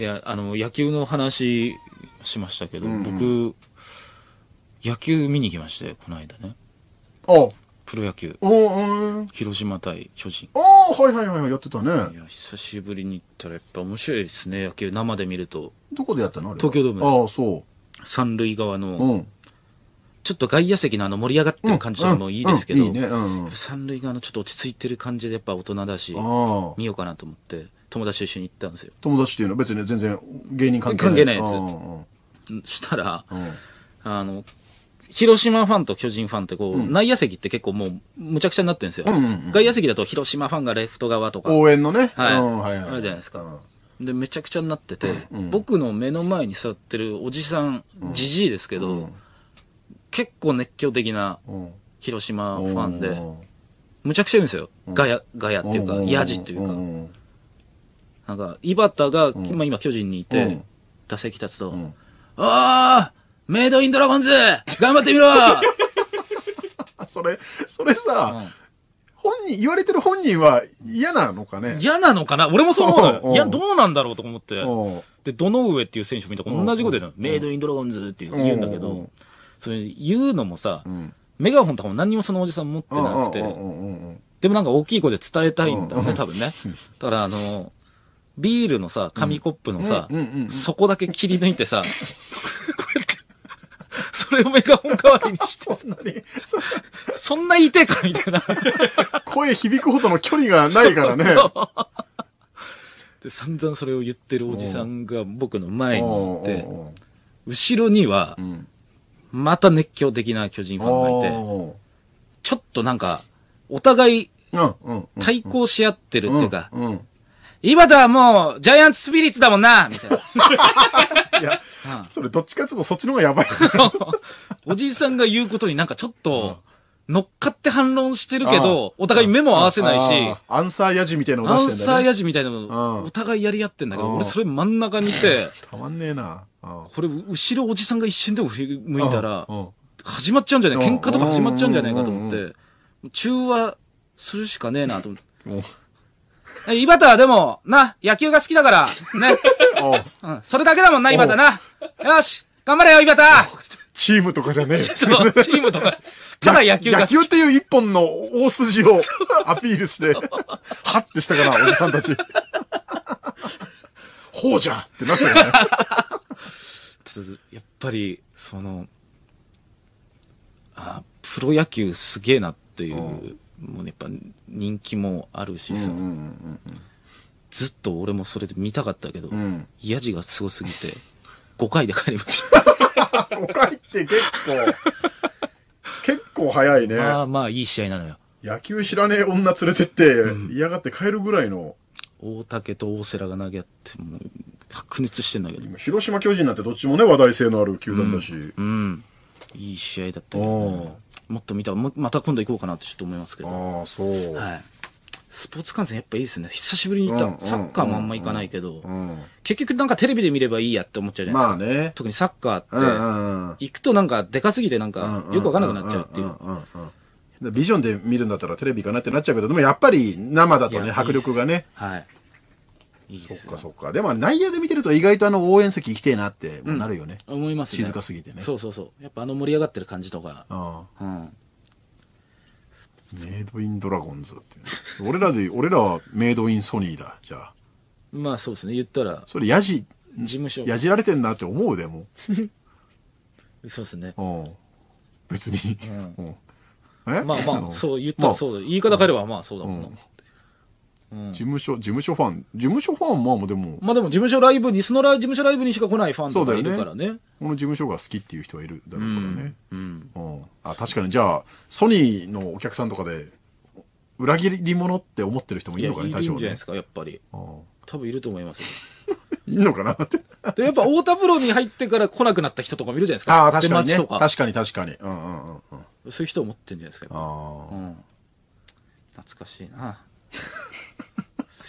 いや、あの、野球の話しましたけど、うんうん、僕、野球見に行きまして、この間ね。あプロ野球。広島対巨人。あはいはいはい、やってたね。いや、久しぶりに行ったらやっぱ面白いですね、野球、生で見ると。どこでやったの東京ドーム。ああ、そう。三塁側の、うん、ちょっと外野席のあの盛り上がってる感じもいいですけど、三塁側のちょっと落ち着いてる感じでやっぱ大人だし、見ようかなと思って。友達と一緒に行ったんですよ。友達っていうのは別に全然芸人関係ない関係ないやつ。したら、あの、広島ファンと巨人ファンってこう、うん、内野席って結構もう、むちゃくちゃになってるんですよ、うんうんうん。外野席だと広島ファンがレフト側とか。応援のね。はい。はいはい、あるじゃないですか。で、めちゃくちゃになってて、うんうん、僕の目の前に座ってるおじさん、じ、じ、いですけど、うん、結構熱狂的な広島ファンで、むちゃくちゃいるんですよ。ガヤ、ガヤっていうか、ヤジっていうか。なんか、井端が、うん今巨人にいて、打席立つと、んあーメイドインドラゴンズ頑張ってみろ それ、それさ、本人、言われてる本人は嫌なのかね嫌なのかな俺もそう思うのよ。いや、どうなんだろうと思って。で、どの上っていう選手を見たから同じこと言うの。メイドインドラゴンズっていう言うんだけどそれ言うのもさ、メガホンとかも何もそのおじさん持ってなくて、でもなんか大きい声で伝えたいんだようね、多分ね。だからあの、ビールのさ、紙コップのさ、そこだけ切り抜いてさ、こうやって、それをメガホン代わりにして。そなそんな言いてえかみたいな。声響くほどの距離がないからね。で、散々それを言ってるおじさんが僕の前にいて、後ろには、また熱狂的な巨人ファンがいて、ちょっとなんか、お互い、対抗し合ってるっていうか、今とはもう、ジャイアンツスピリッツだもんなみたいな。いや、うんそれどっちかっていうとそっちの方がやばい。おじいさんが言うことになんかちょっと、乗っかって反論してるけど、お互い目も合わせないし、あアンサーヤジみたいなのア出ンしてんサだーね。ヤジみたいなの、んお互いやり合ってんだけど、俺それ真ん中にいて、たまんねえな。これ、後ろおじさんが一瞬でも振り向いたら始まっちゃうんじゃない喧嘩とか始まっちゃうんじゃないかと思って、中和するしかねえなと思って。バタはでも、な、野球が好きだから、ね。うん、それだけだもんな、バタな。よし、頑張れよ、バタチームとかじゃねえよ。チームとか。ただ野球が野好き球っていう一本の大筋をアピールして、はってしたかな、おじさんたち。ほうじゃってなったよね。やっぱり、その、あプロ野球すげえなっていう、もうねやっぱ、人気もあるしさ、うんうんうんうん、ずっと俺もそれで見たかったけど、うん、ヤジがすごすぎて、5回で帰りました。5 回って結構、結構早いね。まあまあいい試合なのよ。野球知らねえ女連れてって、嫌がって帰るぐらいの。大竹と大瀬良が投げ合って、もう、白熱してんだけど。広島巨人なんてどっちもね、話題性のある球団だし。うん。うん、いい試合だったよ、ね、もっと見たもまた今度行こうかなってちょっと思いますけど。ああ、そう。はい。スポーツ観戦やっぱいいですね。久しぶりに行った。サッカーもあんま行かないけど、うん結局なんかテレビで見ればいいやって思っちゃうじゃないですか。まあね、特にサッカーって、うん行くとなんかでかすぎてなんかよくわかんなくなっちゃうっていう。ビジョンで見るんだったらテレビかなってなっちゃうけど、でもやっぱり生だとね、迫力がね。はい。いいっすそっかそっか。でも内野で見てると意外とあの応援席行きてえなってなるよね。うん、思いますね。静かすぎてね。そうそうそう。やっぱあの盛り上がってる感じとか。うん。メイドインドラゴンズって、俺らで、俺らはメイドインソニーだ、じゃあ。まあそうですね、言ったら。それ、やじ、事務所。やじられてんなって思うでも。そうですね。うん。別に。うん。えまあまあ、そう言ったらそうだ。言い方変えればまあそうだもんな。事務所、事務所ファン。事務所ファンも、でも。まあでも事務所ライブに、そのラ事務所ライブにしか来ないファンとかいるからね。ねこの事務所が好きっていう人はいるだろうからね。うん。うん、あ、確かに、じゃあ、ソニーのお客さんとかで、裏切り者って思ってる人もいるのかね、多少ね。いるんじゃないですか、やっぱり。多分いると思いますいんのかなって。で、やっぱ太田プロに入ってから来なくなった人とかもいるじゃないですか。ああ、確かに、ね、確かに確かに。うんうんうんうん。そういう人思ってるんじゃないですか、ああ、うん。懐かしいな。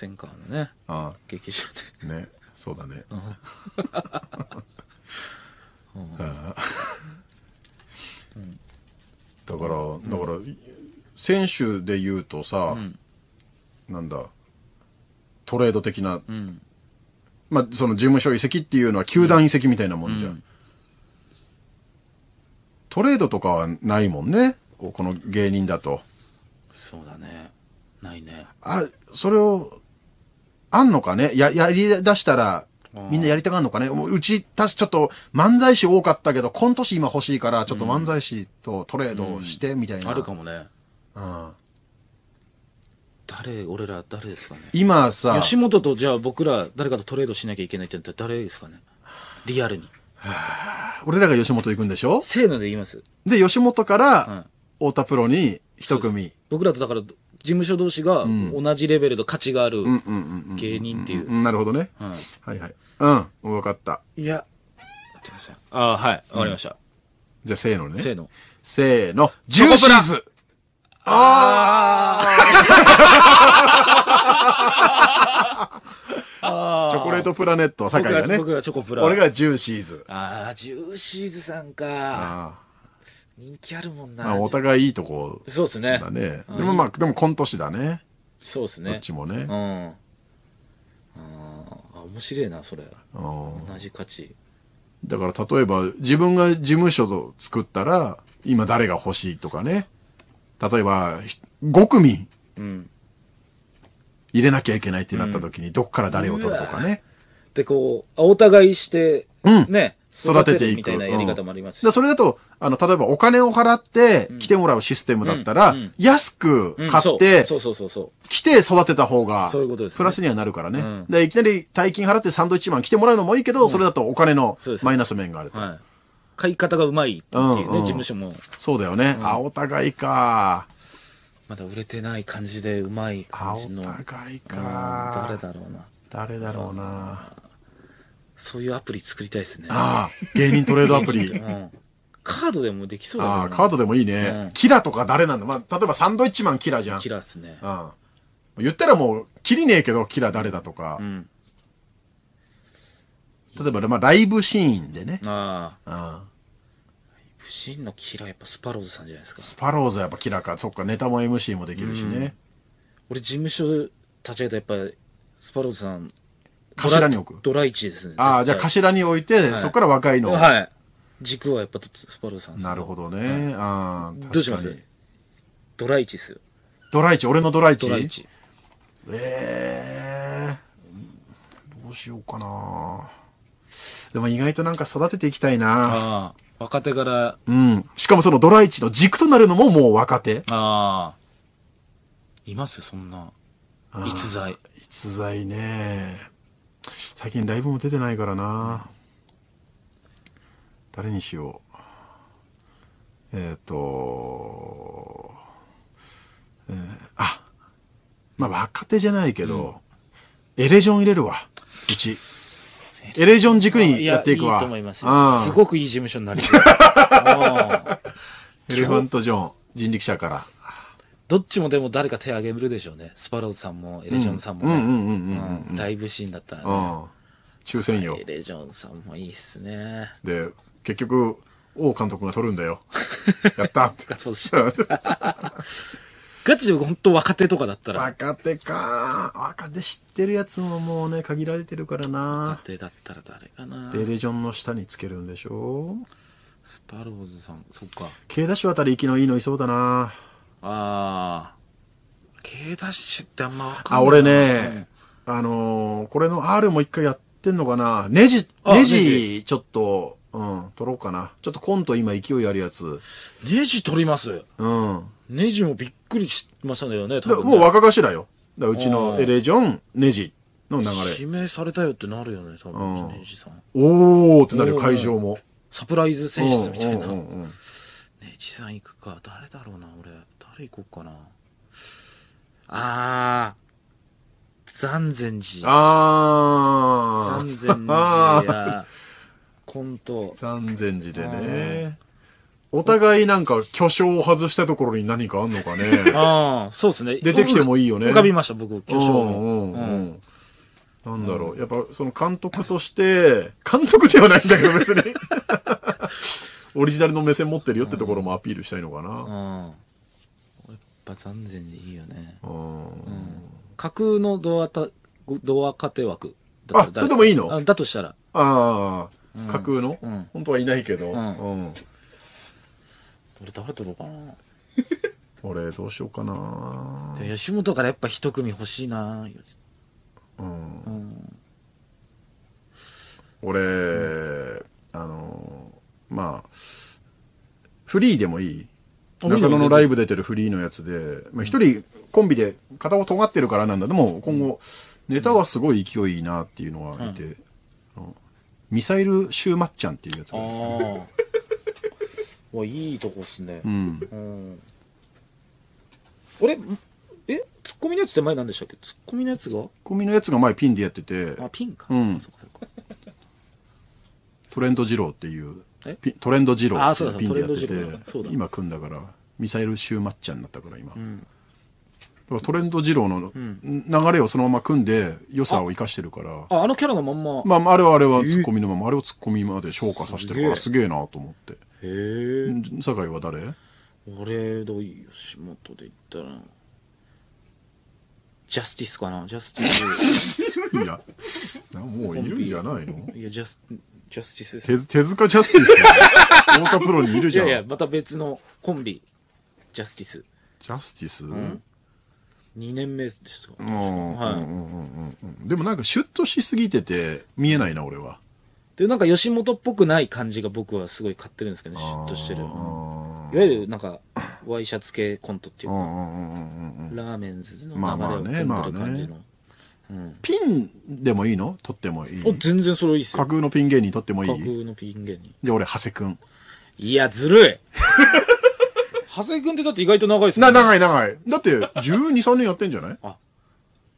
戦艦のねあ劇場でねそうだねうん だからだから、選手で言うとさ、なんだトレード的な、まあその事務所移籍っていうのは球団移籍みたいなもんじゃん、トレードとかはないもんねこの芸人だとそうだねないねあそれをあんのかねや、やり出したら、みんなやりたがるのかねうち、たちちょっと漫才師多かったけど、今年今欲しいから、ちょっと漫才師とトレードして、みたいな、うんうん、あるかもね。うん。誰、俺ら誰ですかね。今さ。吉本とじゃあ僕ら誰かとトレードしなきゃいけないって誰ですかね。リアルに。俺らが吉本行くんでしょせーので言います。で、吉本から、太田プロに一組。僕らとだから、事務所同士が同じレベルと価値がある芸人っていう。なるほどね。はい、はいうん、わかった。いや、待ってください。ああ、はい、わかりました。じゃあ、せーのね。せーの。せーの。ジューシーズあ あチョコレートプラネット、酒井だね。僕がチョコプラ。俺がジューシーズ。ああ、ジューシーズさんか。人気あるもんな。まあ、お互いいいとこ、そうですね。だね。でもまあ、でも今年だね。そうですね。どっちもね。うん。ああ、面白いな、それ。同じ価値。だから例えば、自分が事務所と作ったら、今誰が欲しいとかね。例えば、5組。うん。入れなきゃいけないってなった時に、どっから誰を取るとかね。で、こう、お互いして、うん、ね、育てていく。みたいなやり方もありますし、うん、それだと、あの、例えばお金を払って来てもらうシステムだったら、うん、安く買って、そうそうそうそう。来て育てた方が、そういうことです、ね。プラスにはなるからね。うん、で、いきなり大金払ってサンドイッチマン来てもらうのもいいけど、それだとお金のマイナス面があると。はい、買い方がうまいっていうね、うんうん、事務所も。そうだよね。あ、お互いか。まだ売れてない感じでうまい感じの。あ、お互いか。誰だろうな。誰だろうな。そういうアプリ作りたいですね。ああ、芸人トレードアプリ。カードでもできそうだね。ああ、カードでもいいね。キラとか誰なんだまあ、例えばサンドイッチマンキラじゃん。キラっすね。うん。言ったらもう、キリねえけど、キラ誰だとか。ん例えば、まあ、ライブシーンでね。ああ。うん。不審のキラーやっぱスパローズさんじゃないですか。スパローズはやっぱキラか。そっか、ネタも MC もできるしね。俺事務所立ち上げたやっぱスパローズさん頭に置く。ドラ1ですね。ああ、じゃあ頭に置いて、はい、そこから若いの。はい。軸はやっぱスパルさんなるほどね。ああ、どうしますドラ1ですよ。ドラ1、俺のドラ1。ドラ1。ええー、どうしようかな。でも意外となんか育てていきたいな。若手から。うん。しかもそのドラ1の軸となるのももう若手。ああ。いますそんな。逸材。逸材ね。最近ライブも出てないからな誰にしようえっ、ー、とえー、あまあ若手じゃないけど、うん、エレジョン入れるわうちエレジョン軸にやっていくわいいと思います、すごくいい事務所になりそ うエレファントジョン人力車からどっちもでも誰か手挙げるでしょうね。スパローズさんも、エレジョンさんもね。ライブシーンだったらね。抽選よ。エレジョンさんもいいっすね。で、結局、王監督が取るんだよ。やったって。ガした。ガチで本当若手とかだったら。若手か。若手知ってるやつももうね、限られてるからな。若手だったら誰かな。エレジョンの下につけるんでしょう。スパローズさん、そっか。K ダッシュあたり息のいいのいそうだな。ああ。K ダッシュってあんま分かんない。あ、俺ね、あのー、これの R も一回やってんのかな。ネジ、ネジ、ちょっと、うん、取ろうかな。ちょっとコント今勢いあるやつ。ネジ取りますうん。ネジもびっくりしましたよね、多分、ね、もう若頭よ。だうちのエレジョン、ネジの流れ。指名されたよってなるよね、多分、うん、ネジさん。おーってなるよ、会場も。サプライズ選出みたいな。ネジさん行くか、誰だろうな、俺。誰行こうかな。あー、残禅寺。あー。残禅寺コント。残禅寺でね。お互いなんか巨匠を外したところに何かあんのかね。ああ、そうですね。出てきてもいいよね。浮かびました、僕、巨匠の。うんうん、うんなんだろう、やっぱその監督として、監督ではないんだけど別に オリジナルの目線持ってるよってところもアピールしたいのかな。うんぱ残善寺いいよね、うん、架空のドア話ドア家庭枠あそれでもいいのだとしたらああ架空の、うん、本当はいないけど、うん、俺誰取ろうかな俺 どうしようかな吉本からやっぱ一組欲しいなうん、うん、俺、うん、あのまあフリーでもいい中野のライブ出てるフリーのやつで、まあ、一人コンビで片方尖ってるからなんだ。でも、今後、ネタはすごい勢いいいなっていうのはいて、うんミサイルシューマッチャンっていうやつがあ。わ、いいとこっすね。うん。うん、俺、えツッコミのやつって前なんでしたっけツッコミのやつがツッコミのやつが前ピンでやってて。あ、ピンか。うん。トレント二郎っていうトレンド二郎あピンでやってて、今組んだから、ミサイルシューマッチャになったから今。うんトレンド二郎の流れをそのまま組んで良さを生かしてるから。あ、あのキャラのまんま。まあ、あれはあれはツッコミのまま、あれをツッコミまで昇華させてるからすげえなと思って。へえ。酒井は誰俺、どう吉本で言ったら、ジャスティスかなジャスティス。いや、もういるんじゃないのいや、ジャス、ジャスティス手手塚ジャスティス太田プロにいるじゃやん。いや、また別のコンビ、ジャスティス。ジャスティス、うん2年目ですよ。はいでもなんかシュッとしすぎてて見えないな俺はで、なんか吉本っぽくない感じが僕はすごい買ってるんですけど、シュッとしてる。いわゆるなんか、ワイシャツ系コントっていうか、ラーメンズの流れを組んでる感じの。まピンでもいいの取ってもいい全然それいいっすよ架空のピン芸人取ってもいい架空のピン芸人で、俺長谷くんいやずるい 長谷くんってだって意外と長いっすなね長い長いだって123年やってんじゃないだ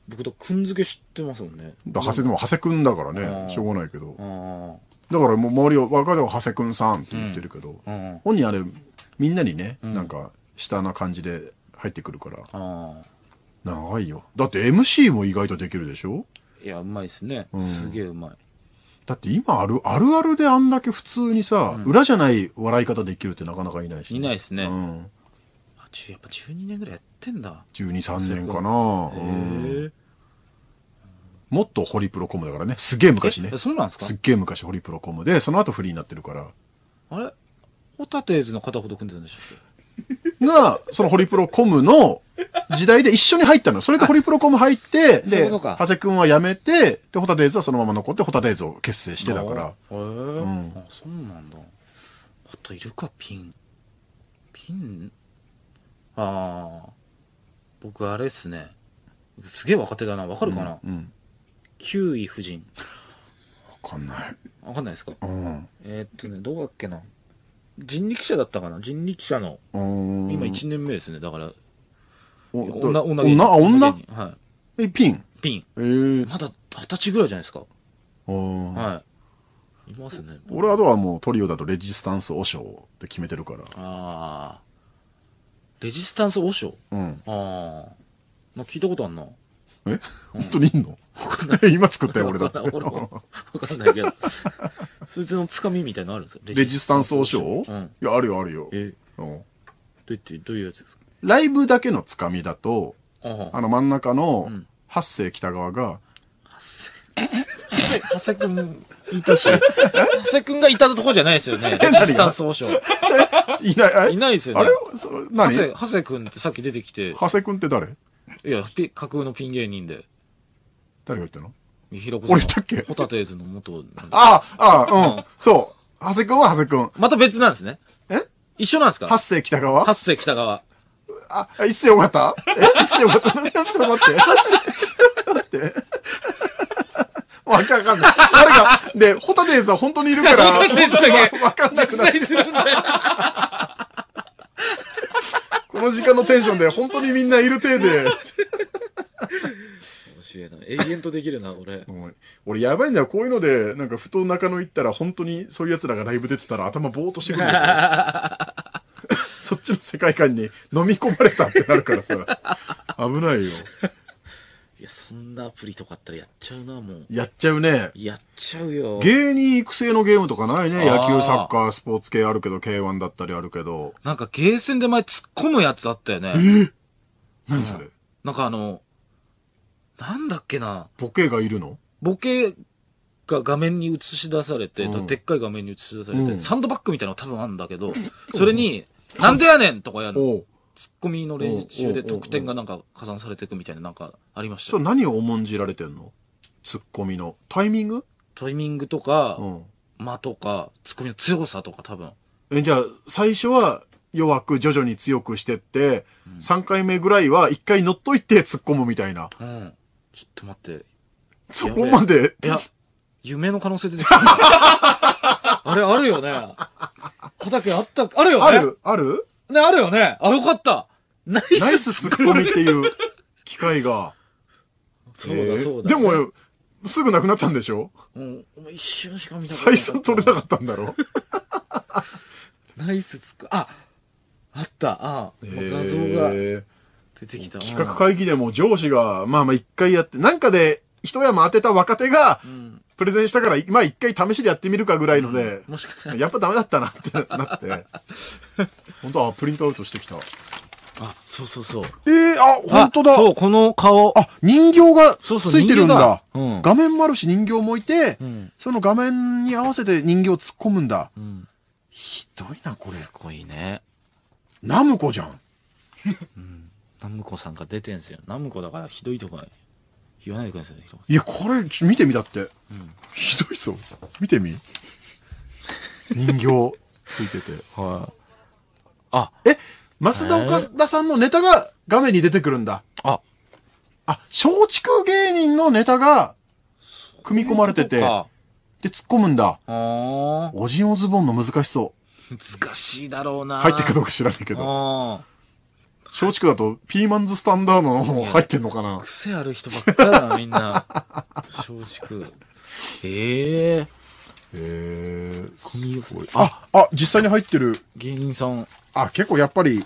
僕とくん付け知ってますもんね長谷でも長谷くんだからねしょうがないけどだからもう周りは若いのは長谷くんさんって言ってるけど、本人あれみんなにね、なんか下な感じで入ってくるからああ長いよだって MC も意外とできるでしょいやうまいっすね、うんすげえうまいだって今あるあるあるであんだけ普通にさ、裏じゃない笑い方できるってなかなかいないし、いないっすねうん、あやっぱ12年ぐらいやってんだ123年かな、へえもっとホリプロコムだからねすげえ昔ねえそうなんですかすっげえ昔ホリプロコムでその後フリーになってるからあれホタテーズの片ほど組んでたんでしょう がそのホリプロコムの時代で一緒に入ったの。それでホリプロコム入って、で、長谷くんは辞めて、で、ホタデイズはそのまま残って、ホタデイズを結成してだから。へえ、うん。そうなんだ。あといるか、ピン。ピンああ。僕、あれっすね。すげえ若手だな。わかるかな、うん、うん、9位夫人。わかんない。わかんないですかうん。えー、っとね、どうだっけな。人力車だったかな人力車の。今1年目ですね。だから、女、女芸女女はい。え、ピンピン。えー、まだ二十歳ぐらいじゃないですか。はい。いますね。俺はどうはもうトリオだとレジスタンス和尚って決めてるから。ああ。レジスタンス和尚うん。ああ。あ、聞いたことあんな。え、うん、本当にいんの 今作ったよ、俺だって。わかんないけど。そいつのつかみみたいなのあるんですかレジスタンス和尚、うん、いや、あるよ、あるよ。え、うん、どうやって、どういうやつですかライブだけのつかみだと、あの真ん中の八世北川が、長谷くんいたし、長谷くんがいたとこじゃないですよね。レジスタンス保証。いないいないですよね。あれ何長谷、長谷くんってさっき出てきて。長谷くんって誰いや、ピ架空のピン芸人で。誰が言ったの平子さん。俺言ったっけホタテーズの元。ああ、ああ、うん。そう。長谷くんは長谷くん。また別なんですね。え一緒なんですか八世北川八世北川。あ、一世よかったえ、一世よかったちょっと待って。待って。わかんない。誰が、で、ホタテンさん本当にいるから、わかんなくなる。するんだよ。この時間のテンションで本当にみんないる程で。白いな永遠とできるな俺俺やばいんだよこういうのでなんかふと中野行ったら本当にそういう奴らがライブ出てたら頭ぼーっとしてくるそっちの世界観に飲み込まれたってなるからさ、危ないよ。いや、そんなアプリとかあったらやっちゃうな、もう。やっちゃうね。やっちゃうよ。芸人育成のゲームとかないね。野球、サッカー、スポーツ系あるけど、K1 だったりあるけど。なんかゲーセンで前突っ込むやつあったよね。え何それ、うん、なんかあの、なんだっけな。ボケがいるのボケが画面に映し出されて、うん、でっかい画面に映し出されて、うん、サンドバッグみたいなの多分あるんだけど、それに、なんでやねんとかやる。ツッコミの練習で得点がなんか加算されていくみたいななんかありましたそれ何を重んじられてんのツッコミの。タイミングタイミングとか、間とか、ツッコミの強さとか多分。え、じゃあ、最初は弱く徐々に強くしてって、うん、3回目ぐらいは1回乗っといて突っ込むみたいな。うん。ちょっと待って。そこまでいや、夢の可能性出てきた。あれあるよね。畑あった、あるよねあるあるね、あるよね。あ、よかった。ナイス。ツッコミっていう機会が。そうだ、そうだ、でも、すぐなくなったんでしょうん。一瞬しか見た採算取れなかったんだろ ナイスつく、ああった、ああ、画像が出てきた。企画会議でも上司が、まあまあ一回やって、なんかで一山当てた若手が、うん、プレゼンしたから、まあ一回試しでやってみるかぐらいので、うん、もしかやっぱダメだったなってなって、本当はプリントアウトしてきた。あ、そうそうそう。ええー、あ、本当だ。そう、この顔。あ、人形がついてるんだ。そうそううん、画面もあるし人形もいて、うん、その画面に合わせて人形を突っ込むんだ。うん、ひどいな、これ。すごいね。ナムコじゃん。ナムコさんが出てんすよ。ナムコだからひどいとこ言わないでくださいひいや、これ、ちょ見てみたって。ひどいぞ。見てみ。人形、ついてて。はいあえ、増田岡田さんのネタが画面に出てくるんだ。ああ、松竹芸人のネタが、組み込まれてて、で、突っ込むんだ。あおじんおズボンの難しそう。難しいだろうな入ってくうか知らないけど。あー松竹だと、ピーマンズスタンダードの方入ってんのかな癖ある人ばっかだな、みんな。松竹。ええー。えー。あ、あ、実際に入ってる。芸人さん。あ、結構やっぱり、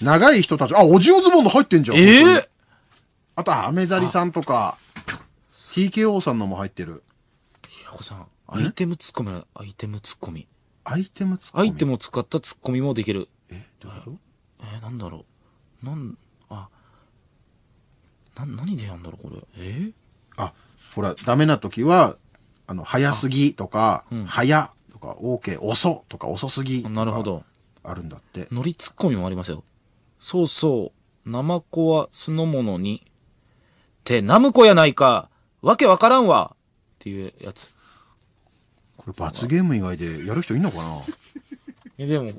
長い人たち。あ、オジオズボンド入ってんじゃん。ええー、あとは、アメザリさんとか、TKO さんのも入ってる。平子さん、アイテムツッコミ、アイテムツッコミ。アイテムツッコミアイテムを使ったツッコミもできる。え、どういうことえなんだろう。なんあな何でやんだろうこれえー、あほらダメな時はあの早すぎとか、うん、早とか OK 遅とか遅すぎなるほどあるんだってノリツッコミもありますよそうそうナマコは酢の物にてナムコやないかわけわからんわっていうやつこれ罰ゲーム以外でやる人いんのかなえ でも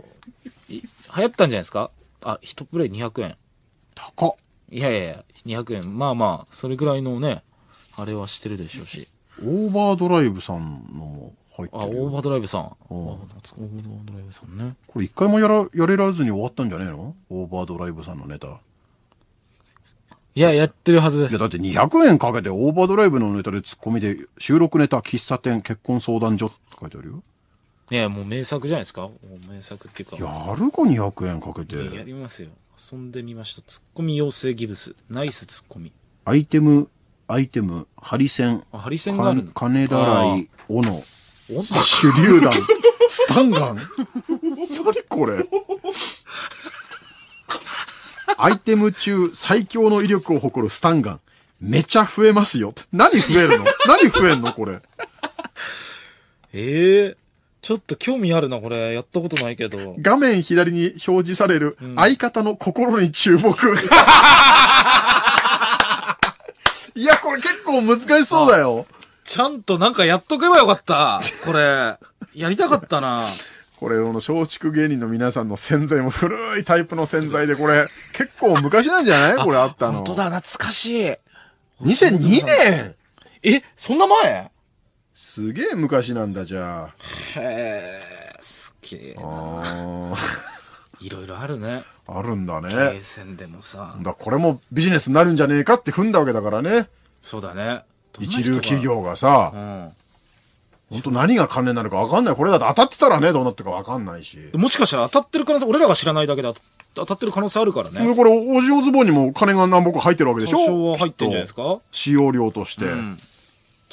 流行ったんじゃないですかあ、1プレイ200円。高いやいやいや、200円。まあまあ、それぐらいのね、あれはしてるでしょうし。オーバードライブさんのも入ってるあ、オーバードライブさん。ああオーバードライブさんね。これ一回もやら、やれらずに終わったんじゃねえのオーバードライブさんのネタ。いや、やってるはずです。いや、だって200円かけてオーバードライブのネタでツッコミで、収録ネタ、喫茶店、結婚相談所って書いてあるよ。いや、もう名作じゃないですかもう名作っていうか。やるか200円かけいややりますよ。遊んでみました。ツッコミ養成ギブス。ナイスツッコミ。アイテム、アイテム、ハリセン、あ、ハリセンがあるの。金だらい、斧、斧手榴弾、スタンガン。何これアイテム中最強の威力を誇るスタンガン。めちゃ増えますよ。何増えるの何増えんのこれ。ええちょっと興味あるな、これ。やったことないけど。画面左に表示される相方の心に注目。うん、いや、これ結構難しそうだよ。ちゃんとなんかやっとけばよかった。これ。やりたかったな。これ、この松竹芸人の皆さんの洗剤も古いタイプの洗剤で、これ、結構昔なんじゃないこれあったの。本当だ、懐かしい。2002年え、そんな前すげえ昔なんだじゃあへえすげえないろいろあるねあるんだねゲーセンでもさだこれもビジネスになるんじゃねえかって踏んだわけだからねそうだね一流企業がさ、うん、本当何が関連なのか分かんないこれだと当たってたらねどうなってるか分かんないしもしかしたら当たってる可能性俺らが知らないだけで当たってる可能性あるからねこれオジオズボンにも金が何ぼか入ってるわけでしょ多少は入ってんじゃないですか使用量として、うん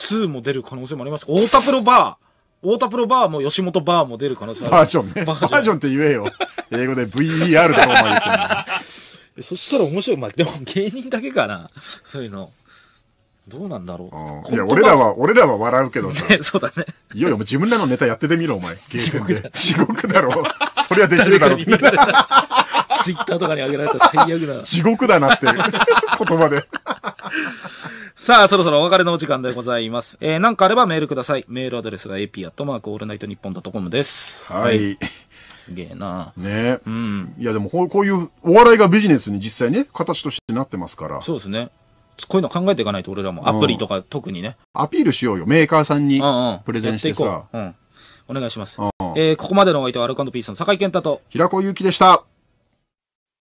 2も出る可能性もあります。太田プロバー。太田プロバーも吉本バーも出る可能性ある。バージョンね。バージョンって言えよ。英語で VER とかお前言ってそしたら面白い。まあ、でも芸人だけかな。そういうの。どうなんだろう。いや、俺らは、俺らは笑うけどさ。ね、そうだね。いよいよ自分らのネタやっててみろ、お前。ゲーセンで。地獄だろ。そりゃできるだろ。ツイッターとかに上げられたら最悪だ。地獄だなって言葉で。さあ、そろそろお別れのお時間でございます。えー、なんかあればメールください。メールアドレスが ap アットマークオールナイトニッポンドットコムです。はい。はい、すげえなねうん。いや、でもこう、こういうお笑いがビジネスに実際ね、形としてなってますから。そうですね。こういうの考えていかないと、俺らも。アプリとか特にね、うん。アピールしようよ。メーカーさんにプレゼンしてさ。うん、うん、うん。お願いします。うん、えー、ここまでのお相手はアルカンドピースの坂井健太と。平子祐希でした。